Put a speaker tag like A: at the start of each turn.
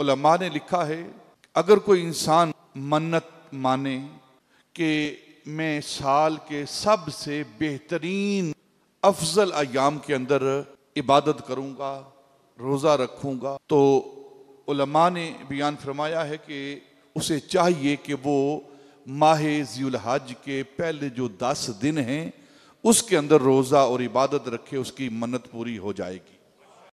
A: उलमा ने लिखा है अगर कोई इंसान मन्नत माने कि मैं साल के सबसे बेहतरीन अफजल अयाम के अंदर इबादत करूँगा रोज़ा रखूँगा तो उलमा ने बयान फरमाया है कि उसे चाहिए कि वो माह ज़ीलहज के पहले जो दस दिन हैं उसके अंदर रोज़ा और इबादत रखे उसकी मन्नत पूरी हो जाएगी